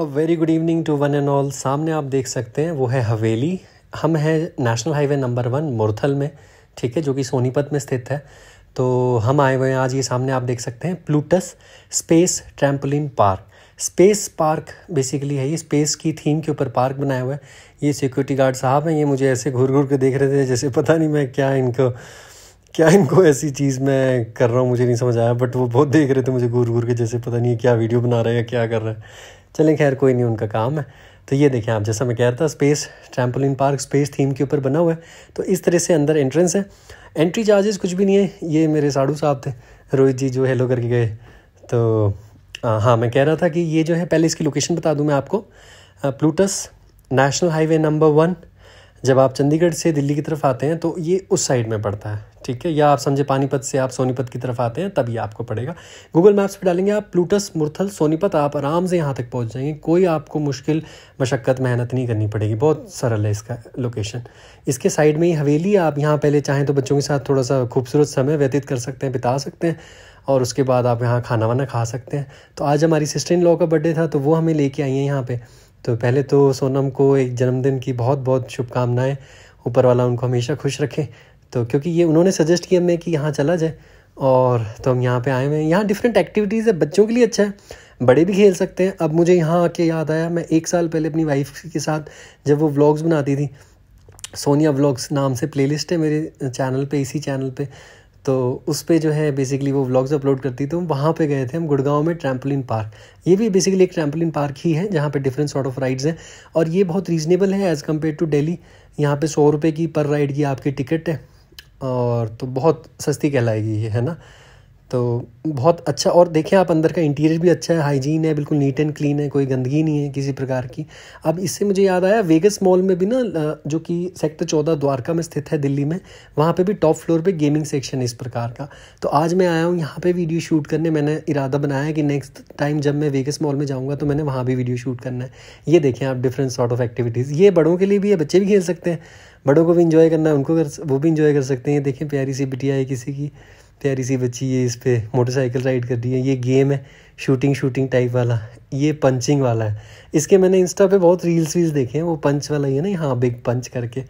a very good evening to one and all सामने आप देख सकते हैं वो है हवेली हम हैं national highway number one Murthal में ठीक है जो कि सोनीपत में स्थित है तो हम आए हुए हैं आज ये सामने आप देख सकते हैं Plutus space trampoline park space park basically है ये स्पेस की थीम के ऊपर पार्क बनाया हुआ है ये सिक्योरिटी गार्ड साहब हैं ये मुझे ऐसे घूर घूर के देख रहे थे जैसे पता नहीं मैं क्या इनको क्या इनको ऐसी चीज़ मैं कर रहा हूँ मुझे नहीं समझ आया बट वो बहुत देख रहे थे मुझे घूर घूर के जैसे पता नहीं क्या वीडियो बना रहा है या क्या कर रहा है चलें खैर कोई नहीं उनका काम है तो ये देखें आप जैसा मैं कह रहा था space trampoline park space theme के ऊपर बना हुआ है तो इस तरह से अंदर एंट्रेंस है एंट्री चार्जेस कुछ भी नहीं है ये मेरे साढ़ू साहब थे रोहित जी जो हेलो करके गए तो आ, हाँ मैं कह रहा था कि ये जो है पहले इसकी लोकेशन बता दूँ मैं आपको Plutus national highway number one जब आप चंडीगढ़ से दिल्ली की तरफ आते हैं तो ये उस साइड में पड़ता है ठीक है या आप समझे पानीपत से आप सोनीपत की तरफ आते हैं तब ये आपको पड़ेगा गूगल मैप्स पे डालेंगे आप प्लूटस मुरथल सोनीपत आप आराम से यहाँ तक पहुँच जाएंगे कोई आपको मुश्किल मशक्क़त मेहनत नहीं करनी पड़ेगी बहुत सरल है इसका लोकेशन इसके साइड में ही हवेली आप यहाँ पहले चाहें तो बच्चों के साथ थोड़ा सा खूबसूरत समय व्यतीत कर सकते हैं बिता सकते हैं और उसके बाद आप यहाँ खाना वाना खा सकते हैं तो आज हमारी सिस्टर इन लॉ का बर्थडे था तो वो हमें लेके आई है यहाँ पर तो पहले तो सोनम को एक जन्मदिन की बहुत बहुत शुभकामनाएं ऊपर वाला उनको हमेशा खुश रखें तो क्योंकि ये उन्होंने सजेस्ट किया मैं कि यहाँ चला जाए और तो हम यहाँ पे आए हुए हैं यहाँ डिफरेंट एक्टिविटीज़ है बच्चों के लिए अच्छा है बड़े भी खेल सकते हैं अब मुझे यहाँ आके याद आया मैं एक साल पहले अपनी वाइफ के साथ जब वो व्लॉग्स बनाती थी सोनिया व्लॉग्स नाम से प्लेलिस्ट है मेरे चैनल पे इसी चैनल पे तो उस पर जो है बेसिकली वो व्लॉग्स अपलोड करती तो हम वहाँ पे गए थे हम गुड़गांव में ट्रैम्पलिन पार्क ये भी बेसिकली एक ट्रैम्पलिन पार्क ही है जहाँ पे डिफरेंट सॉर्ट ऑफ राइड्स हैं और ये बहुत रीजनेबल है एज़ कम्पेयर टू डेली यहाँ पे सौ रुपये की पर राइड की आपकी टिकट है और तो बहुत सस्ती कहलाएगी ये है ना तो बहुत अच्छा और देखें आप अंदर का इंटीरियर भी अच्छा है हाइजीन है बिल्कुल नीट एंड क्लीन है कोई गंदगी नहीं है किसी प्रकार की अब इससे मुझे याद आया वेगस मॉल में भी ना जो कि सेक्टर चौदह द्वारका में स्थित है दिल्ली में वहाँ पे भी टॉप फ्लोर पे गेमिंग सेक्शन है इस प्रकार का तो आज मैं आया हूँ यहाँ पर वीडियो शूट करने मैंने इरादा बनाया कि नेक्स्ट टाइम जब मैं वेगस मॉल में जाऊँगा तो मैंने वहाँ भी वीडियो शूट करना है ये देखें आप डिफरेंट सॉर्ट ऑफ एक्टिविटीज़ ये बड़ों के लिए भी है बच्चे भी खेल सकते हैं बड़ों को भी इंजॉय करना है उनको वो भी इंजॉय कर सकते हैं देखें प्यारी सी बिटिया है किसी की प्यारी सी बच्ची ये इस पर मोटरसाइकिल राइड कर रही है ये गेम है शूटिंग शूटिंग टाइप वाला ये पंचिंग वाला है इसके मैंने इंस्टा पे बहुत रील्स वील्स देखे हैं वो पंच वाला ही है ना हाँ बिग पंच करके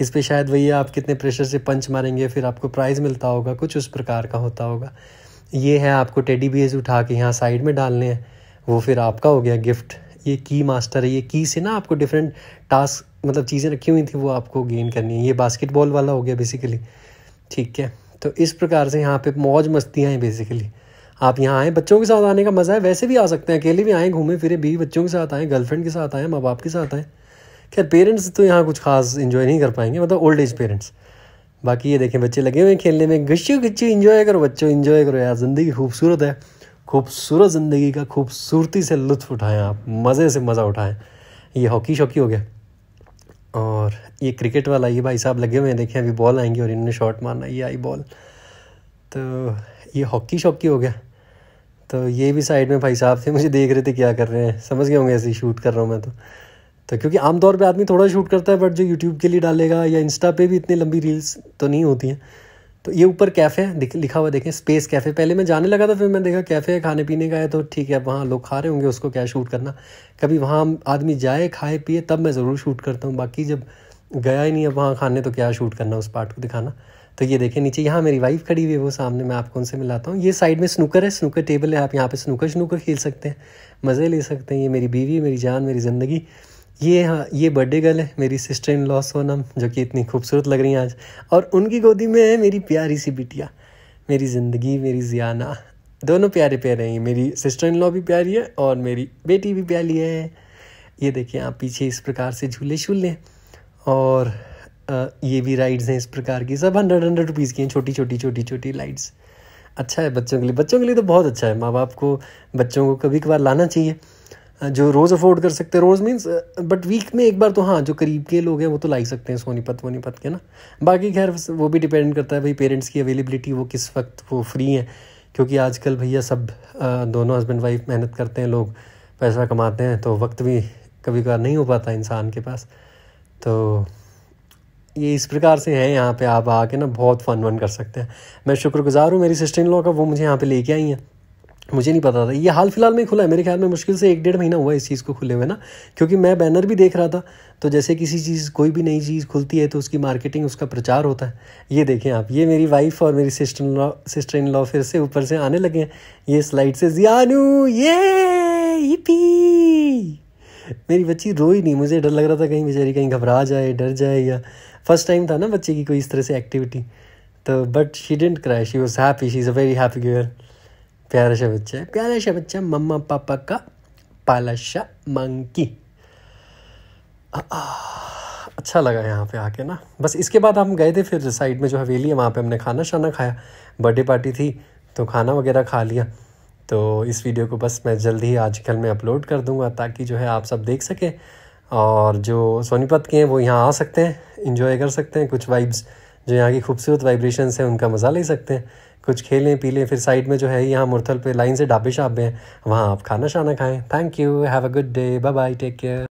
इस पर शायद वही आप कितने प्रेशर से पंच मारेंगे फिर आपको प्राइज़ मिलता होगा कुछ उस प्रकार का होता होगा ये है आपको टेडी बेज उठा के यहाँ साइड में डालने हैं वो फिर आपका हो गया गिफ्ट ये की मास्टर है ये की से ना आपको डिफरेंट टास्क मतलब चीज़ें रखी हुई थी वो आपको गेन करनी है ये बास्केटबॉल वाला हो गया बेसिकली ठीक है तो इस प्रकार से यहाँ पे मौज मस्तियाँ हैं बेसिकली आप यहाँ आएँ बच्चों के साथ आने का मज़ा है वैसे भी आ सकते हैं अकेले भी आएँ घूमें फिरे भी बच्चों के साथ आएँ गर्लफ्रेंड के साथ आएँ माँ बाप के साथ आएँ खैर पेरेंट्स तो यहाँ कुछ खास इन्जॉय नहीं कर पाएंगे मतलब ओल्ड एज पेरेंट्स बाकी ये देखें बच्चे लगे हुए खेलने में गच्छू गच्छू इन्जॉय करो बच्चों इन्जॉय करो यार ज़िंदगी खूबसूरत है खूबसूरत ज़िंदगी का खूबसूरती से लुत्फ उठाएँ आप मज़े से मज़ा उठाएं ये हॉकी शॉकी हो गया और ये क्रिकेट वाला ये भाई साहब लगे हुए हैं देखें अभी बॉल आएंगी और इन्होंने शॉट मारना ये आई बॉल तो ये हॉकी शॉकी हो गया तो ये भी साइड में भाई साहब थे मुझे देख रहे थे क्या कर रहे हैं समझ गए होंगे ऐसे ही शूट कर रहा हूँ मैं तो तो क्योंकि आमतौर पे आदमी थोड़ा शूट करता है बट जो यूट्यूब के लिए डालेगा या इंस्टा पे भी इतनी लंबी रील्स तो नहीं होती हैं तो ये ऊपर कैफ़े है लिखा हुआ देखें स्पेस कैफ़े पहले मैं जाने लगा था फिर मैंने देखा कैफ़े है खाने पीने का है तो ठीक है वहाँ लोग खा रहे होंगे उसको क्या शूट करना कभी वहाँ आदमी जाए खाए पिए तब मैं ज़रूर शूट करता हूँ बाकी जब गया ही नहीं अब वहाँ खाने तो क्या शूट करना उस पार्ट को दिखाना तो ये देखें नीचे यहाँ मेरी वाइफ खड़ी हुई है वो सामने मैं आपको उनसे मिलाता हूँ ये साइड में स्नूकर है स्नूकर टेबल है आप यहाँ पे स्नूकर स्नूकर खेल सकते हैं मज़े ले सकते हैं ये मेरी बीवी मेरी जान मेरी ज़िंदगी ये हाँ ये बर्थडे गर्ल है मेरी सिस्टर इन लॉ सोनम जो कि इतनी खूबसूरत लग रही हैं आज और उनकी गोदी में है मेरी प्यारी सी बिटिया मेरी ज़िंदगी मेरी जियाना दोनों प्यारे प्यारे हैं मेरी सिस्टर इन लॉ भी प्यारी है और मेरी बेटी भी प्यारी है ये देखिए आप पीछे इस प्रकार से झूले झूले और ये भी राइड्स हैं इस प्रकार की सब हंड्रेड हंड्रेड रुपीज़ की हैं छोटी छोटी छोटी छोटी लाइट्स अच्छा है बच्चों के लिए बच्चों के लिए तो बहुत अच्छा है माँ बाप को बच्चों को कभी कभार लाना चाहिए हाँ, जो रोज़ अफोर्ड कर सकते हैं रोज़ मीन्स बट वीक में एक बार तो हाँ जो करीब के लोग हैं वो तो ला ही सकते हैं सोनीपत वोनीपत के ना बाकी खैर वो भी डिपेंड करता है भाई पेरेंट्स की अवेलेबिलिटी वो किस वक्त वो फ्री हैं क्योंकि आजकल भैया सब दोनों हस्बैंड वाइफ मेहनत करते हैं लोग पैसा कमाते हैं तो वक्त भी कभी कभार नहीं हो पाता इंसान के पास तो ये इस प्रकार से है यहाँ पे आप आके ना बहुत फ़न वन कर सकते हैं मैं शुक्रगुजार हूँ मेरी सिस्टर इन लॉ का वो मुझे यहाँ पे लेके आई हैं मुझे नहीं पता था ये हाल फिलहाल में खुला है मेरे ख्याल में मुश्किल से एक डेढ़ महीना हुआ है इस चीज़ को खुले हुए ना क्योंकि मैं बैनर भी देख रहा था तो जैसे किसी चीज़ कोई भी नई चीज़ खुलती है तो उसकी मार्केटिंग उसका प्रचार होता है ये देखें आप ये मेरी वाइफ और मेरी sister in law sister in law फिर से ऊपर से आने लगे हैं ये स्लाइड से जियानू ये यिपी मेरी बच्ची रो ही नहीं मुझे डर लग रहा था कहीं बेचारी कहीं घबरा जाए डर जाए या फर्स्ट टाइम था ना बच्चे की कोई इस तरह से एक्टिविटी तो but she didn't cry she was happy she is a very happy girl प्यारा सा बच्चा है प्यारा सा बच्चा मम्मा पापा का पाला सा मंकी अच्छा लगा यहाँ पे आके ना बस इसके बाद हम गए थे फिर साइड में जो हवेली है वहाँ पे हमने खाना शाना खाया बर्थडे पार्टी थी तो खाना वगैरह खा लिया तो इस वीडियो को बस मैं जल्द ही आजकल मैं अपलोड कर दूँगा ताकि जो है आप सब देख सकें और जो सोनीपत के हैं वो यहाँ आ सकते हैं इन्जॉय कर सकते हैं कुछ वाइब्स जो यहाँ की खूबसूरत वाइब्रेशन है उनका मज़ा ले सकते हैं कुछ खेलें पी लें फिर साइड में जो है यहाँ मुरथल पे लाइन से ढाबे शाबे हैं वहाँ आप खाना शाना खाएं thank you have a good day bye bye take care